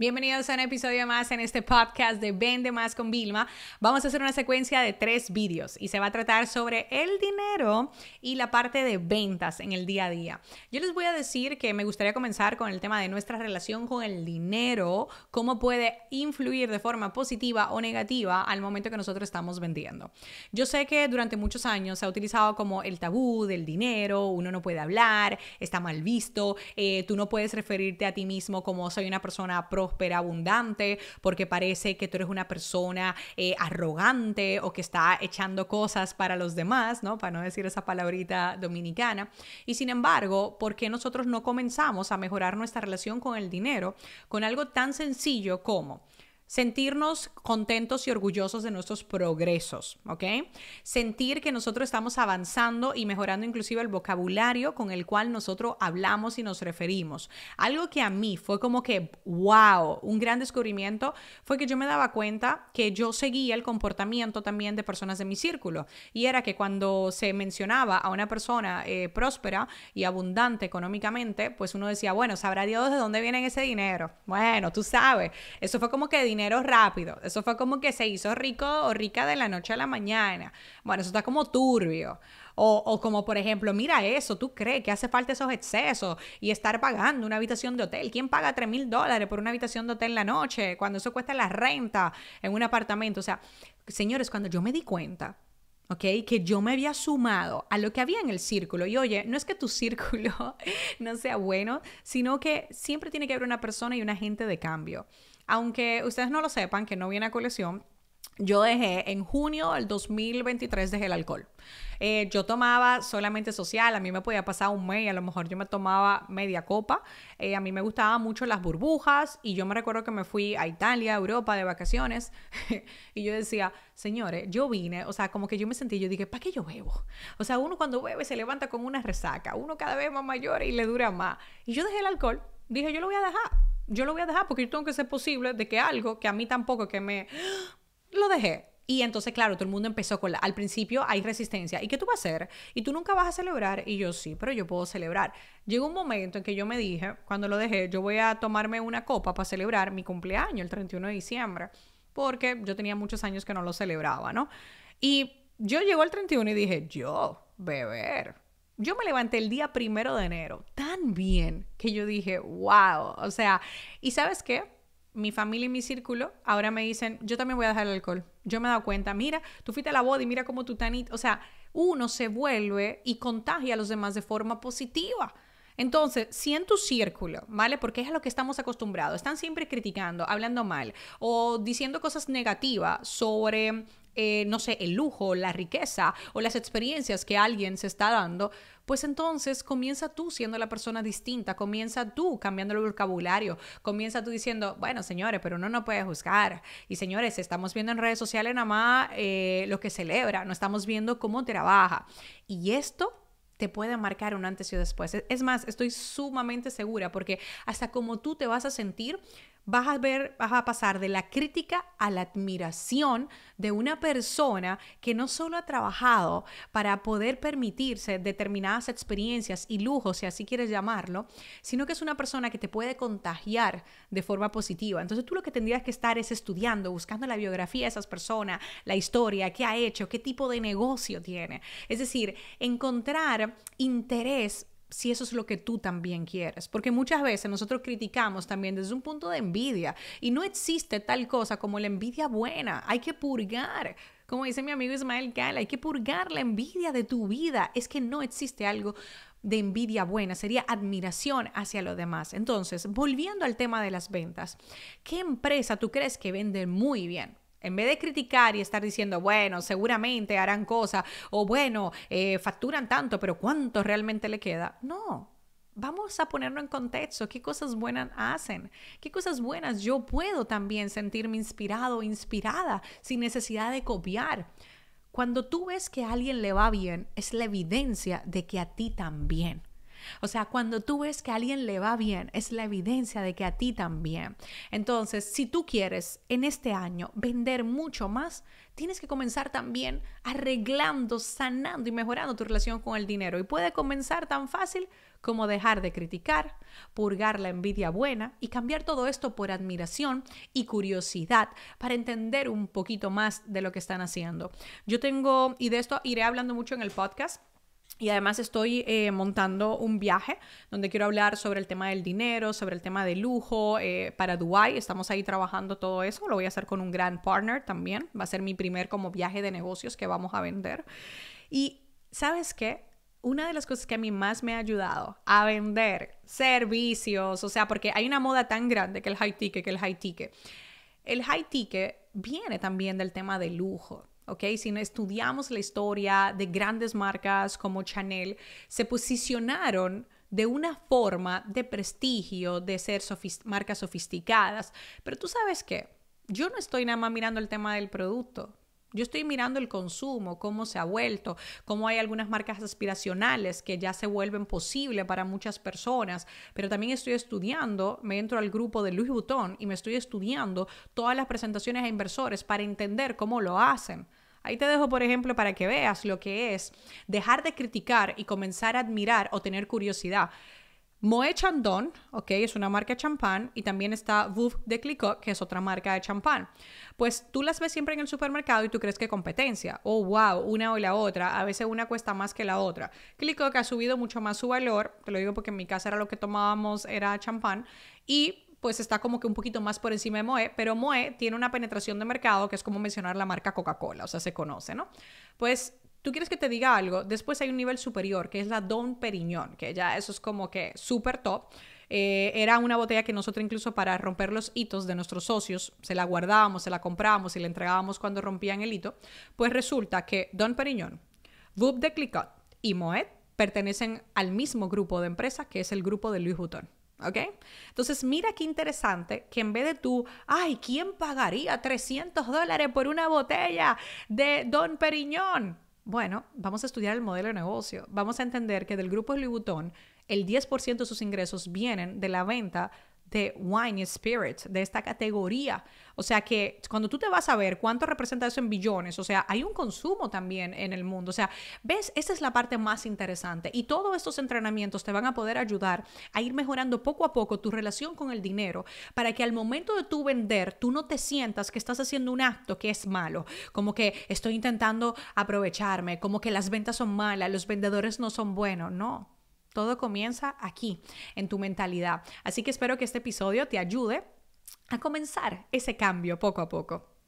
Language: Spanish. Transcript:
Bienvenidos a un episodio más en este podcast de Vende Más con Vilma. Vamos a hacer una secuencia de tres vídeos y se va a tratar sobre el dinero y la parte de ventas en el día a día. Yo les voy a decir que me gustaría comenzar con el tema de nuestra relación con el dinero, cómo puede influir de forma positiva o negativa al momento que nosotros estamos vendiendo. Yo sé que durante muchos años se ha utilizado como el tabú del dinero, uno no puede hablar, está mal visto, eh, tú no puedes referirte a ti mismo como soy una persona pro pero abundante, porque parece que tú eres una persona eh, arrogante o que está echando cosas para los demás, ¿no? Para no decir esa palabrita dominicana. Y sin embargo, ¿por qué nosotros no comenzamos a mejorar nuestra relación con el dinero con algo tan sencillo como Sentirnos contentos y orgullosos de nuestros progresos, ¿ok? Sentir que nosotros estamos avanzando y mejorando inclusive el vocabulario con el cual nosotros hablamos y nos referimos. Algo que a mí fue como que, wow, un gran descubrimiento fue que yo me daba cuenta que yo seguía el comportamiento también de personas de mi círculo. Y era que cuando se mencionaba a una persona eh, próspera y abundante económicamente, pues uno decía, bueno, sabrá Dios de dónde viene ese dinero. Bueno, tú sabes, eso fue como que dinero dinero rápido. Eso fue como que se hizo rico o rica de la noche a la mañana. Bueno, eso está como turbio. O, como por ejemplo, mira eso, tú crees que hace falta esos excesos y estar pagando una habitación de hotel. ¿Quién paga 3 mil dólares por una habitación de hotel en la noche cuando eso cuesta la renta en un apartamento? O sea, señores, cuando yo me di cuenta, ¿ok? Que yo me había sumado a lo que había en el círculo. Y oye, no es que tu círculo no sea bueno, sino que siempre tiene que haber una persona y una gente de cambio. Aunque ustedes no lo sepan, que no viene a colección, yo dejé en junio del 2023 dejé el alcohol. Eh, yo tomaba solamente social, a mí me podía pasar un mes, a lo mejor yo me tomaba media copa. Eh, a mí me gustaban mucho las burbujas y yo me recuerdo que me fui a Italia, a Europa de vacaciones y yo decía, señores, yo vine, o sea, como que yo me sentí, yo dije, ¿para qué yo bebo? O sea, uno cuando bebe se levanta con una resaca, uno cada vez más mayor y le dura más. Y yo dejé el alcohol, dije, yo lo voy a dejar yo lo voy a dejar porque yo tengo que ser posible de que algo que a mí tampoco, que me... ¡Ah! Lo dejé. Y entonces, claro, todo el mundo empezó con la... Al principio hay resistencia. ¿Y qué tú vas a hacer? Y tú nunca vas a celebrar. Y yo sí, pero yo puedo celebrar. Llegó un momento en que yo me dije, cuando lo dejé, yo voy a tomarme una copa para celebrar mi cumpleaños, el 31 de diciembre. Porque yo tenía muchos años que no lo celebraba, ¿no? Y yo llegó el 31 y dije, yo, beber. Yo me levanté el día primero de enero, bien que yo dije, wow, o sea, y sabes qué? Mi familia y mi círculo ahora me dicen, yo también voy a dejar el alcohol. Yo me he dado cuenta, mira, tú fuiste la boda y mira cómo tú tan... o sea, uno se vuelve y contagia a los demás de forma positiva. Entonces, si en tu círculo, ¿vale? Porque es a lo que estamos acostumbrados, están siempre criticando, hablando mal o diciendo cosas negativas sobre eh, no sé, el lujo, la riqueza o las experiencias que alguien se está dando, pues entonces comienza tú siendo la persona distinta, comienza tú cambiando el vocabulario, comienza tú diciendo, bueno, señores, pero uno no puede juzgar. Y señores, estamos viendo en redes sociales nada más eh, lo que celebra, no estamos viendo cómo trabaja. Y esto te puede marcar un antes y un después. Es más, estoy sumamente segura porque hasta como tú te vas a sentir vas a ver, vas a pasar de la crítica a la admiración de una persona que no solo ha trabajado para poder permitirse determinadas experiencias y lujos, si así quieres llamarlo, sino que es una persona que te puede contagiar de forma positiva. Entonces tú lo que tendrías que estar es estudiando, buscando la biografía de esas personas, la historia, qué ha hecho, qué tipo de negocio tiene. Es decir, encontrar interés si eso es lo que tú también quieres. Porque muchas veces nosotros criticamos también desde un punto de envidia y no existe tal cosa como la envidia buena. Hay que purgar. Como dice mi amigo Ismael Cal hay que purgar la envidia de tu vida. Es que no existe algo de envidia buena, sería admiración hacia los demás. Entonces, volviendo al tema de las ventas, ¿qué empresa tú crees que vende muy bien? En vez de criticar y estar diciendo, bueno, seguramente harán cosas, o bueno, eh, facturan tanto, pero ¿cuánto realmente le queda? No, vamos a ponerlo en contexto, qué cosas buenas hacen, qué cosas buenas yo puedo también sentirme inspirado, inspirada, sin necesidad de copiar. Cuando tú ves que a alguien le va bien, es la evidencia de que a ti también. O sea, cuando tú ves que a alguien le va bien, es la evidencia de que a ti también. Entonces, si tú quieres en este año vender mucho más, tienes que comenzar también arreglando, sanando y mejorando tu relación con el dinero. Y puede comenzar tan fácil como dejar de criticar, purgar la envidia buena y cambiar todo esto por admiración y curiosidad para entender un poquito más de lo que están haciendo. Yo tengo, y de esto iré hablando mucho en el podcast, y además estoy eh, montando un viaje donde quiero hablar sobre el tema del dinero, sobre el tema de lujo eh, para Dubai. Estamos ahí trabajando todo eso. Lo voy a hacer con un gran partner también. Va a ser mi primer como viaje de negocios que vamos a vender. Y sabes qué? Una de las cosas que a mí más me ha ayudado a vender servicios, o sea, porque hay una moda tan grande que el high ticket, que el high ticket. El high ticket viene también del tema de lujo. Si no estudiamos la historia de grandes marcas como Chanel, se posicionaron de una forma de prestigio, de ser marcas sofisticadas. Pero tú sabes qué, yo no estoy nada más mirando el tema del producto. Yo estoy mirando el consumo, cómo se ha vuelto, cómo hay algunas marcas aspiracionales que ya se vuelven posible para muchas personas, pero también estoy estudiando, me entro al grupo de Louis Vuitton y me estoy estudiando todas las presentaciones a inversores para entender cómo lo hacen. Ahí te dejo, por ejemplo, para que veas lo que es dejar de criticar y comenzar a admirar o tener curiosidad. Moe Chandon, ok, es una marca de champán, y también está Vouf de Clicquot, que es otra marca de champán. Pues tú las ves siempre en el supermercado y tú crees que competencia. Oh, wow, una o la otra. A veces una cuesta más que la otra. Clicquot ha subido mucho más su valor, te lo digo porque en mi casa era lo que tomábamos, era champán, y pues está como que un poquito más por encima de Moe, pero Moe tiene una penetración de mercado que es como mencionar la marca Coca-Cola, o sea, se conoce, ¿no? Pues tú quieres que te diga algo, después hay un nivel superior, que es la Don Periñón, que ya eso es como que súper top. Eh, era una botella que nosotros incluso para romper los hitos de nuestros socios, se la guardábamos, se la comprábamos y la entregábamos cuando rompían el hito, pues resulta que Don Periñón, Vub de Clicot y Moet pertenecen al mismo grupo de empresa que es el grupo de Luis Butón. ¿ok? Entonces, mira qué interesante que en vez de tú, ay, ¿quién pagaría 300 dólares por una botella de Don Periñón? Bueno, vamos a estudiar el modelo de negocio. Vamos a entender que del grupo Louis Vuitton, el 10% de sus ingresos vienen de la venta de wine spirits, de esta categoría. O sea que cuando tú te vas a ver cuánto representa eso en billones, o sea, hay un consumo también en el mundo. O sea, ves, esa es la parte más interesante. Y todos estos entrenamientos te van a poder ayudar a ir mejorando poco a poco tu relación con el dinero para que al momento de tú vender, tú no te sientas que estás haciendo un acto que es malo, como que estoy intentando aprovecharme, como que las ventas son malas, los vendedores no son buenos, no. Todo comienza aquí, en tu mentalidad. Así que espero que este episodio te ayude a comenzar ese cambio poco a poco.